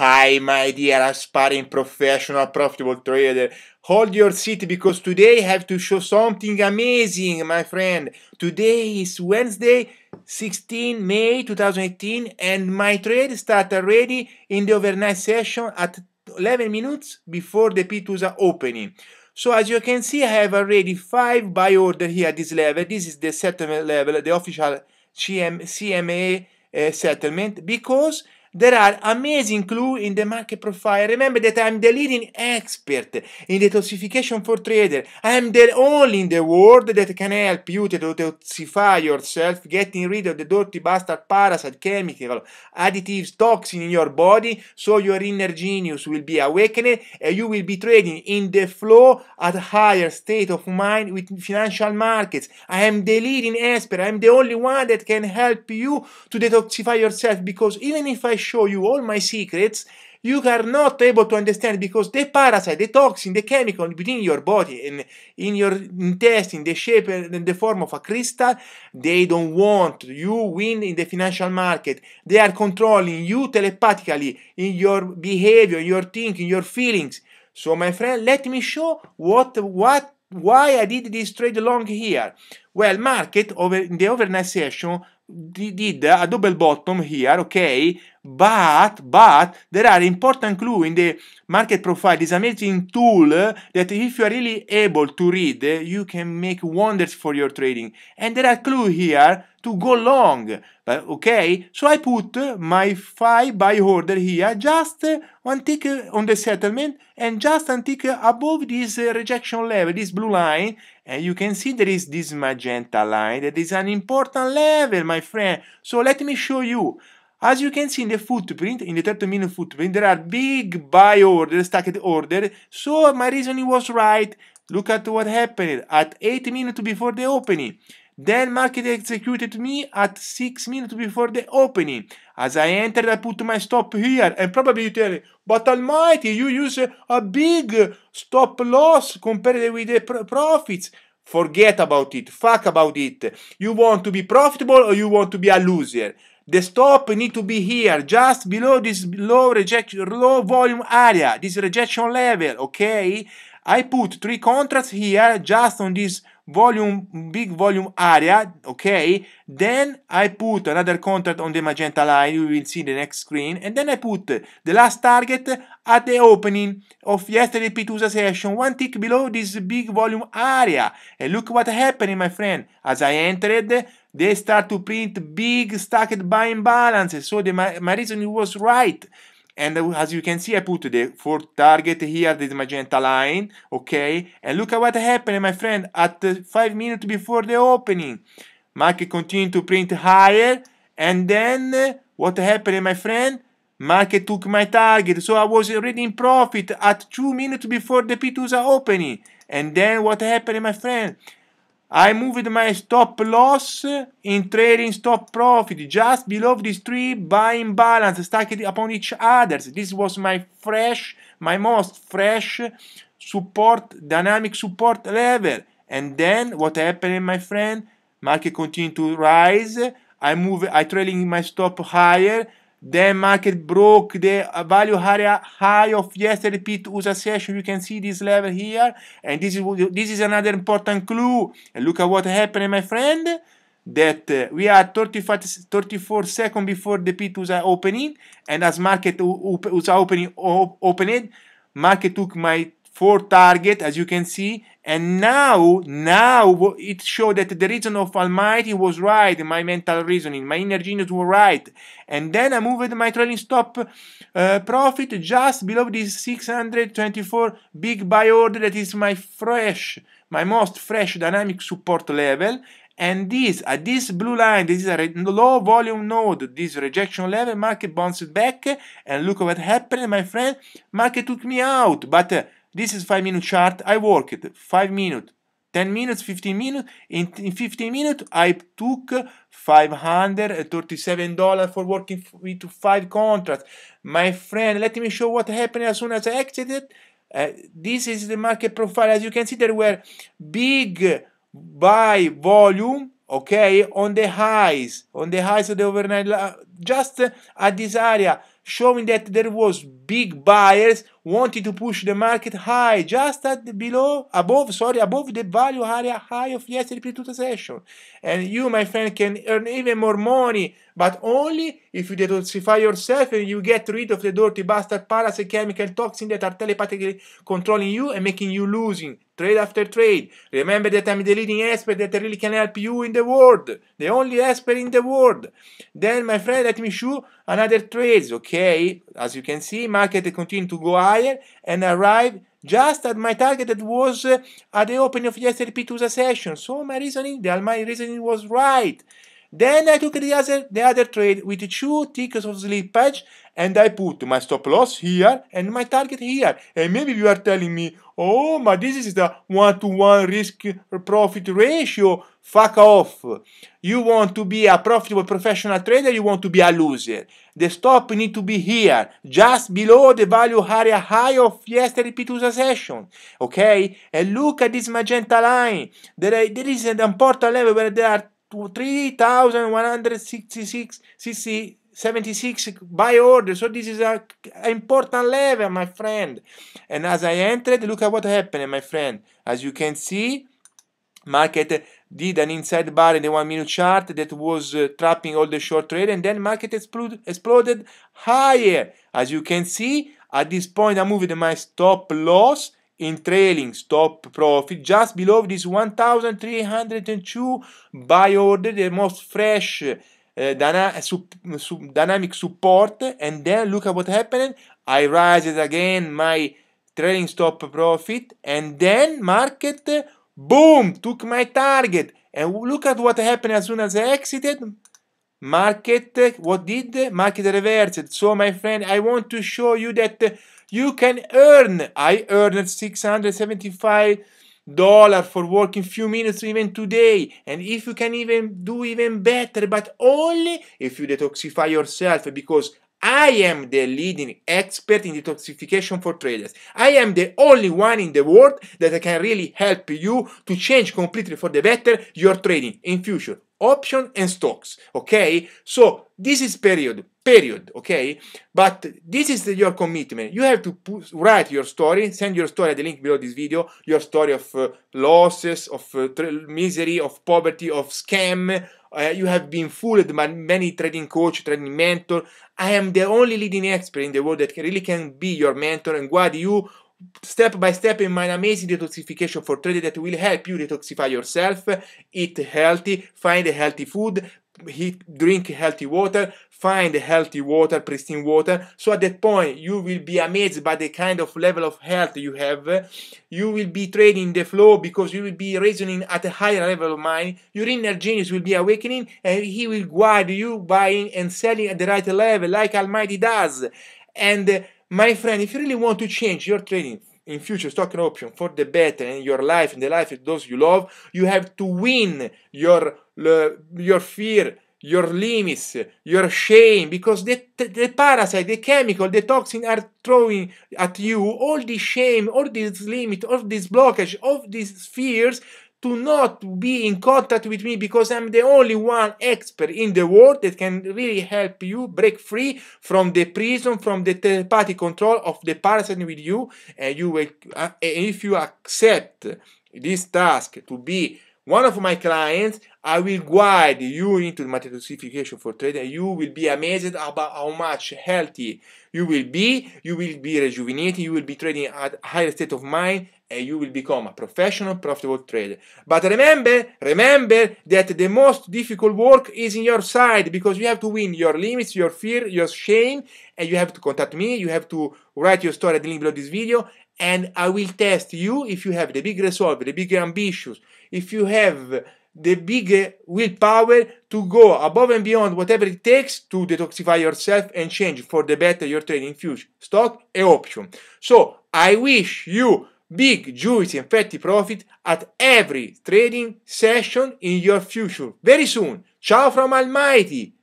Hi, my dear aspiring professional profitable trader. Hold your seat because today I have to show something amazing, my friend. Today is Wednesday, 16 May 2018, and my trade start already in the overnight session at 11 minutes before the pit was opening. So as you can see, I have already five buy order here at this level. This is the settlement level, the official CM, CMA uh, settlement, because there are amazing clues in the market profile. Remember that I'm the leading expert in detoxification for trader. I'm the only in the world that can help you to detoxify yourself, getting rid of the dirty bastard parasite, chemical, additives, toxin in your body, so your inner genius will be awakened and you will be trading in the flow at higher state of mind with financial markets. I am the leading expert. I'm the only one that can help you to detoxify yourself because even if I show you all my secrets, you are not able to understand because the parasite, the toxin, the chemical within your body and in your intestine, the shape and the form of a crystal, they don't want you win in the financial market. They are controlling you telepathically in your behavior, your thinking, your feelings. So, my friend, let me show what what why I did this trade long here. Well, market over in the overnight session did a double bottom here, okay, but but there are important clue in the market profile this amazing tool that if you are really able to read you can make wonders for your trading and there are clue here to go long but okay so i put my five buy order here just one tick on the settlement and just one tick above this rejection level this blue line and you can see there is this magenta line that is an important level my friend so let me show you as you can see in the footprint, in the 30-minute footprint, there are big buy orders, stacked order. So my reasoning was right. Look at what happened at 8 minutes before the opening. Then market executed me at 6 minutes before the opening. As I entered, I put my stop here. And probably you tell me, but almighty, you use a big stop loss compared with the profits. Forget about it. Fuck about it. You want to be profitable or you want to be a loser. The stop need to be here, just below this low rejection, low volume area, this rejection level, okay? I put three contracts here, just on this volume, big volume area, okay? Then I put another contract on the magenta line, you will see the next screen, and then I put the last target at the opening of yesterday p session, one tick below this big volume area. And look what happened, my friend, as I entered, they start to print big stacked buying balances. So the, my, my reasoning was right. And as you can see, I put the fourth target here, this magenta line, okay? And look at what happened, my friend, at five minutes before the opening. Market continued to print higher, and then uh, what happened, my friend? Market took my target, so I was already in profit at two minutes before the P2's opening. And then what happened, my friend? I moved my stop loss in trading stop profit just below these three buying balance stacked upon each others. This was my fresh, my most fresh support, dynamic support level. And then what happened, my friend? Market continued to rise. I move, I trailing my stop higher. The market broke the value area high of yesterday P2USA session. You can see this level here. And this is, this is another important clue. And look at what happened, my friend. That uh, we are 35, 34 seconds before the P2USA opening. And as market was opening, opened, market took my for target as you can see and now now it showed that the reason of almighty was right my mental reasoning my inner genius were right and then i moved my trailing stop uh, profit just below this 624 big buy order that is my fresh my most fresh dynamic support level and this at this blue line this is a low volume node this rejection level market bounced back and look what happened my friend market took me out but uh, this is 5 minute chart. I worked 5 minutes, 10 minutes, 15 minutes. In, in 15 minutes, I took $537 for working with 5 contracts. My friend, let me show what happened as soon as I exited. Uh, this is the market profile. As you can see, there were big buy volume okay on the highs on the highs of the overnight just at this area showing that there was big buyers wanted to push the market high, just at the below, above, sorry, above the value area high of the S&P 2 session. And you, my friend, can earn even more money, but only if you detoxify yourself and you get rid of the dirty bastard parasite chemical toxin that are telepathically controlling you and making you losing trade after trade. Remember that I'm the leading expert that really can help you in the world, the only expert in the world. Then, my friend, let me show another trades, okay? As you can see, market continue to go high higher and arrived just at my target that was uh, at the opening of yesterday's P2 session. So my reasoning, my reasoning was right. Then I took the other, the other trade with two tickets of slippage and I put my stop loss here and my target here. And maybe you are telling me, oh, but this is the one-to-one -one risk profit ratio. Fuck off. You want to be a profitable professional trader, you want to be a loser. The stop need to be here, just below the value area high of yesterday p session. Okay? And look at this magenta line. There, there is an important level where there are 3,166 76 by order. So this is a important level, my friend. And as I entered, look at what happened, my friend. As you can see, market did an inside bar in the one minute chart that was uh, trapping all the short trade and then market explode, exploded higher. As you can see, at this point, I moved my stop loss in trailing stop profit just below this 1302 buy order the most fresh uh, dyna sup sup dynamic support and then look at what happened i raised again my trailing stop profit and then market boom took my target and look at what happened as soon as i exited market what did market reversed so my friend i want to show you that you can earn i earned 675 dollar for working few minutes even today and if you can even do even better but only if you detoxify yourself because I am the leading expert in detoxification for traders. I am the only one in the world that can really help you to change completely for the better your trading in future, option and stocks. Okay? So this is period period okay but this is the, your commitment you have to put, write your story send your story at the link below this video your story of uh, losses of uh, misery of poverty of scam uh, you have been fooled by many trading coach trading mentor i am the only leading expert in the world that can, really can be your mentor and guide you step by step in my amazing detoxification for trading that will help you detoxify yourself eat healthy find healthy food he drink healthy water find healthy water pristine water so at that point you will be amazed by the kind of level of health you have you will be trading the flow because you will be reasoning at a higher level of mind your inner genius will be awakening and he will guide you buying and selling at the right level like almighty does and uh, my friend if you really want to change your trading in future stock and option for the better in your life in the life of those you love you have to win your your fear, your limits, your shame, because the, the parasite, the chemical, the toxin are throwing at you all this shame, all this limit, all this blockage, all these fears to not be in contact with me because I'm the only one expert in the world that can really help you break free from the prison, from the telepathic control of the parasite with you. And you will, uh, if you accept this task to be one of my clients, I will guide you into the dosification for trade and you will be amazed about how much healthy you will be, you will be rejuvenated, you will be trading at higher state of mind and you will become a professional profitable trader. But remember, remember that the most difficult work is in your side because you have to win your limits, your fear, your shame and you have to contact me, you have to write your story at the link below this video and I will test you if you have the big resolve, the big ambitions, if you have the big willpower to go above and beyond whatever it takes to detoxify yourself and change for the better your trading future, stock and option. So I wish you big, juicy and fatty profit at every trading session in your future. Very soon. Ciao from Almighty!